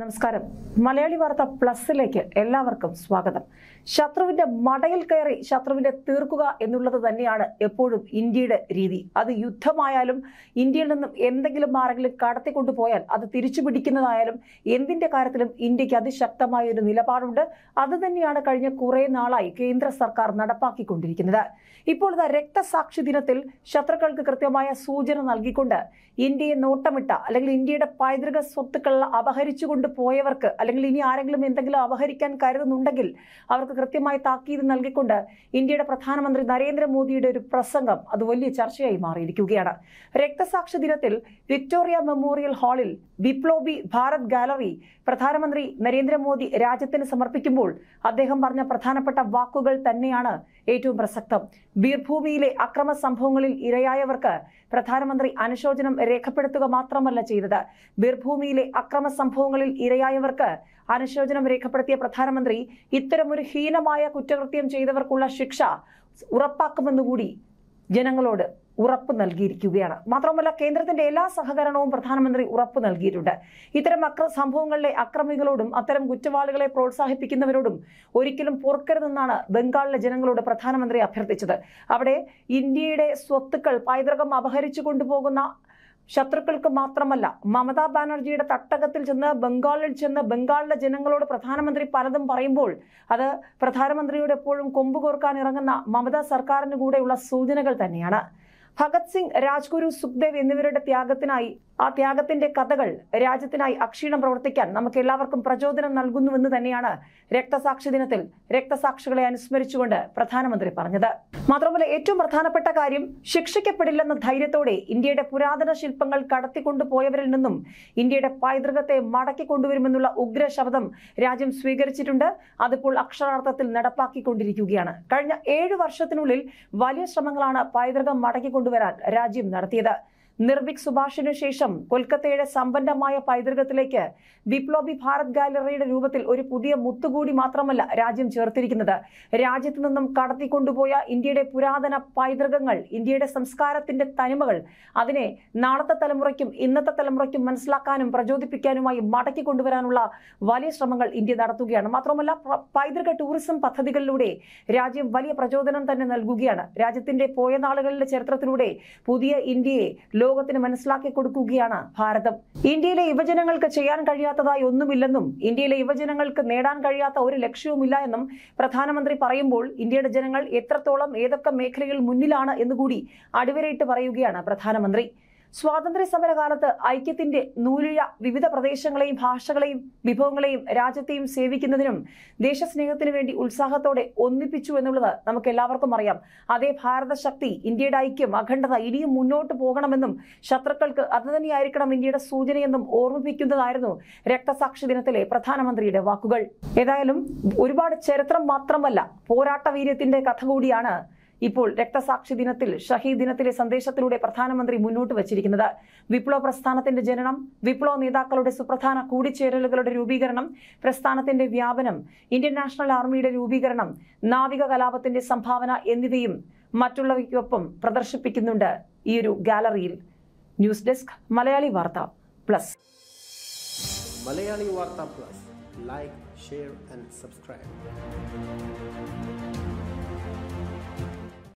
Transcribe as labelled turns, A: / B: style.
A: നമസ്കാരം മലയാളി വാർത്ത പ്ലസിലേക്ക് എല്ലാവർക്കും സ്വാഗതം ശത്രുവിന്റെ മടയിൽ കയറി ശത്രുവിനെ തീർക്കുക എന്നുള്ളത് തന്നെയാണ് എപ്പോഴും ഇന്ത്യയുടെ രീതി അത് യുദ്ധമായാലും ഇന്ത്യയിൽ നിന്നും എന്തെങ്കിലും ആരെങ്കിലും കടത്തിക്കൊണ്ടുപോയാൽ അത് തിരിച്ചു പിടിക്കുന്നതായാലും എന്തിന്റെ കാര്യത്തിലും ഇന്ത്യക്ക് അതിശക്തമായ ഒരു നിലപാടുണ്ട് അത് തന്നെയാണ് കഴിഞ്ഞ കുറെ നാളായി കേന്ദ്ര സർക്കാർ നടപ്പാക്കിക്കൊണ്ടിരിക്കുന്നത് ഇപ്പോൾ ഇതാ രക്തസാക്ഷി ദിനത്തിൽ ശത്രുക്കൾക്ക് കൃത്യമായ സൂചന നൽകിക്കൊണ്ട് ഇന്ത്യയെ നോട്ടമിട്ട അല്ലെങ്കിൽ ഇന്ത്യയുടെ പൈതൃക സ്വത്തുക്കൾ അപഹരിച്ചുകൊണ്ട് പോയവർക്ക് അല്ലെങ്കിൽ ഇനി ആരെങ്കിലും എന്തെങ്കിലും അപഹരിക്കാൻ കരുതുന്നുണ്ടെങ്കിൽ അവർക്ക് കൃത്യമായി താക്കീത് നൽകിക്കൊണ്ട് ഇന്ത്യയുടെ പ്രധാനമന്ത്രി നരേന്ദ്രമോദിയുടെ ഒരു പ്രസംഗം അത് വലിയ ചർച്ചയായി മാറിയിരിക്കുകയാണ് രക്തസാക്ഷി ദിനത്തിൽ വിക്ടോറിയ മെമ്മോറിയൽ ഹാളിൽ വിപ്ലോബി ഭാരത് ഗാലറി പ്രധാനമന്ത്രി നരേന്ദ്രമോദി രാജ്യത്തിന് സമർപ്പിക്കുമ്പോൾ അദ്ദേഹം പറഞ്ഞ പ്രധാനപ്പെട്ട വാക്കുകൾ തന്നെയാണ് ഏറ്റവും പ്രസക്തം ബീർഭൂമിയിലെ അക്രമ സംഭവങ്ങളിൽ ഇരയായവർക്ക് പ്രധാനമന്ത്രി അനുശോചനം രേഖപ്പെടുത്തുക മാത്രമല്ല ചെയ്തത് ബീർഭൂമിയിലെ അക്രമ സംഭവങ്ങളിൽ ഇരയായവർക്ക് അനുശോചനം രേഖപ്പെടുത്തിയ പ്രധാനമന്ത്രി ഇത്തരമൊരു ഹീനമായ കുറ്റകൃത്യം ചെയ്തവർക്കുള്ള ശിക്ഷ ഉറപ്പാക്കുമെന്നുകൂടി ജനങ്ങളോട് ഉറപ്പ് നൽകിയിരിക്കുകയാണ് മാത്രമല്ല കേന്ദ്രത്തിന്റെ എല്ലാ സഹകരണവും പ്രധാനമന്ത്രി ഉറപ്പ് നൽകിയിട്ടുണ്ട് ഇത്തരം അക്ര സംഭവങ്ങളിലെ അക്രമികളോടും അത്തരം കുറ്റവാളികളെ പ്രോത്സാഹിപ്പിക്കുന്നവരോടും ഒരിക്കലും പൊറുക്കരുതെന്നാണ് ബംഗാളിലെ ജനങ്ങളോട് പ്രധാനമന്ത്രി അഭ്യർത്ഥിച്ചത് അവിടെ ഇന്ത്യയുടെ സ്വത്തുക്കൾ പൈതൃകം അപഹരിച്ചു കൊണ്ടുപോകുന്ന ശത്രുക്കൾക്ക് മാത്രമല്ല മമതാ ബാനർജിയുടെ തട്ടകത്തിൽ ചെന്ന് ബംഗാളിൽ ചെന്ന് ബംഗാളിലെ ജനങ്ങളോട് പ്രധാനമന്ത്രി പലതും പറയുമ്പോൾ അത് പ്രധാനമന്ത്രിയോട് എപ്പോഴും കൊമ്പ് കോർക്കാൻ ഇറങ്ങുന്ന മമതാ സർക്കാരിന് കൂടെയുള്ള സൂചനകൾ തന്നെയാണ് ഭഗത് സിംഗ് രാജ്ഗുരു സുഖ്ദേവ് എന്നിവരുടെ ത്യാഗത്തിനായി ആ ത്യാഗത്തിന്റെ കഥകൾ രാജ്യത്തിനായി അക്ഷീണം പ്രവർത്തിക്കാൻ നമുക്ക് എല്ലാവർക്കും പ്രചോദനം നൽകുന്നുവെന്ന് തന്നെയാണ് രക്തസാക്ഷി ദിനത്തിൽ രക്തസാക്ഷികളെ അനുസ്മരിച്ചുകൊണ്ട് പ്രധാനമന്ത്രി പറഞ്ഞത് മാത്രമല്ല ഏറ്റവും പ്രധാനപ്പെട്ട കാര്യം ശിക്ഷിക്കപ്പെടില്ലെന്ന ധൈര്യത്തോടെ ഇന്ത്യയുടെ പുരാതന ശില്പങ്ങൾ കടത്തിക്കൊണ്ടുപോയവരിൽ നിന്നും ഇന്ത്യയുടെ പൈതൃകത്തെ മടക്കി ഉഗ്ര ശബ്ദം രാജ്യം സ്വീകരിച്ചിട്ടുണ്ട് അതിപ്പോൾ അക്ഷരാർത്ഥത്തിൽ നടപ്പാക്കിക്കൊണ്ടിരിക്കുകയാണ് കഴിഞ്ഞ ഏഴു വർഷത്തിനുള്ളിൽ വലിയ ശ്രമങ്ങളാണ് പൈതൃകം മടക്കി കൊണ്ടുവരാൻ രാജ്യം നടത്തിയത് നിർവിക് സുഭാഷിനു ശേഷം കൊൽക്കത്തയുടെ സമ്പന്നമായ പൈതൃകത്തിലേക്ക് വിപ്ലവി ഭാരത് ഗാലറിയുടെ രൂപത്തിൽ ഒരു പുതിയ മുത്തുകൂടി മാത്രമല്ല രാജ്യം ചേർത്തിരിക്കുന്നത് രാജ്യത്തു നിന്നും കടത്തിക്കൊണ്ടുപോയ ഇന്ത്യയുടെ പുരാതന പൈതൃകങ്ങൾ ഇന്ത്യയുടെ സംസ്കാരത്തിന്റെ തനിമകൾ അതിനെ നാളത്തെ തലമുറയ്ക്കും ഇന്നത്തെ തലമുറയ്ക്കും മനസ്സിലാക്കാനും പ്രചോദിപ്പിക്കാനുമായി മടക്കി കൊണ്ടുവരാനുള്ള വലിയ ശ്രമങ്ങൾ ഇന്ത്യ നടത്തുകയാണ് മാത്രമല്ല പൈതൃക ടൂറിസം പദ്ധതികളിലൂടെ രാജ്യം വലിയ പ്രചോദനം തന്നെ നൽകുകയാണ് രാജ്യത്തിന്റെ പോയ നാളുകളിലെ ചരിത്രത്തിലൂടെ പുതിയ ഇന്ത്യയെ ലോകത്തിന് മനസ്സിലാക്കി കൊടുക്കുകയാണ് ഭാരതം ഇന്ത്യയിലെ യുവജനങ്ങൾക്ക് ചെയ്യാൻ കഴിയാത്തതായി ഒന്നുമില്ലെന്നും ഇന്ത്യയിലെ യുവജനങ്ങൾക്ക് നേടാൻ കഴിയാത്ത ഒരു ലക്ഷ്യവുമില്ല എന്നും പ്രധാനമന്ത്രി പറയുമ്പോൾ ഇന്ത്യയുടെ ജനങ്ങൾ എത്രത്തോളം ഏതൊക്കെ മേഖലയിൽ മുന്നിലാണ് എന്നുകൂടി അടിവരയിട്ട് പറയുകയാണ് പ്രധാനമന്ത്രി സ്വാതന്ത്ര്യ സമരകാലത്ത് ഐക്യത്തിന്റെ നൂലിഴ വിവിധ പ്രദേശങ്ങളെയും ഭാഷകളെയും വിഭവങ്ങളെയും രാജ്യത്തെയും സേവിക്കുന്നതിനും ദേശസ്നേഹത്തിനു വേണ്ടി ഉത്സാഹത്തോടെ ഒന്നിപ്പിച്ചു എന്നുള്ളത് നമുക്ക് എല്ലാവർക്കും അറിയാം അതേ ഭാരത ശക്തി ഇന്ത്യയുടെ ഐക്യം അഖണ്ഡത ഇനിയും മുന്നോട്ട് പോകണമെന്നും ശത്രുക്കൾക്ക് അത് തന്നെയായിരിക്കണം ഇന്ത്യയുടെ സൂചനയെന്നും ഓർമ്മിപ്പിക്കുന്നതായിരുന്നു രക്തസാക്ഷി ദിനത്തിലെ പ്രധാനമന്ത്രിയുടെ വാക്കുകൾ ഏതായാലും ഒരുപാട് ചരിത്രം മാത്രമല്ല പോരാട്ട വീര്യത്തിന്റെ കഥ കൂടിയാണ് ഇപ്പോൾ രക്തസാക്ഷി ദിനത്തിൽ ഷഹീദ് ദിനത്തിലെ സന്ദേശത്തിലൂടെ പ്രധാനമന്ത്രി മുന്നോട്ട് വച്ചിരിക്കുന്നത് വിപ്ലവ പ്രസ്ഥാനത്തിന്റെ ജനനം വിപ്ലവ നേതാക്കളുടെ സുപ്രധാന കൂടിച്ചേരലുകളുടെ രൂപീകരണം പ്രസ്ഥാനത്തിന്റെ വ്യാപനം ഇന്ത്യൻ നാഷണൽ ആർമിയുടെ രൂപീകരണം നാവിക കലാപത്തിന്റെ സംഭാവന എന്നിവയും മറ്റുള്ളവയ്ക്കൊപ്പം പ്രദർശിപ്പിക്കുന്നുണ്ട് ഈ ഒരു ഗാലറിയിൽ ന്യൂസ് ഡെസ്ക് മലയാളി വാർത്ത പ്ലസ് മലയാളി വാർത്ത plus like share and subscribe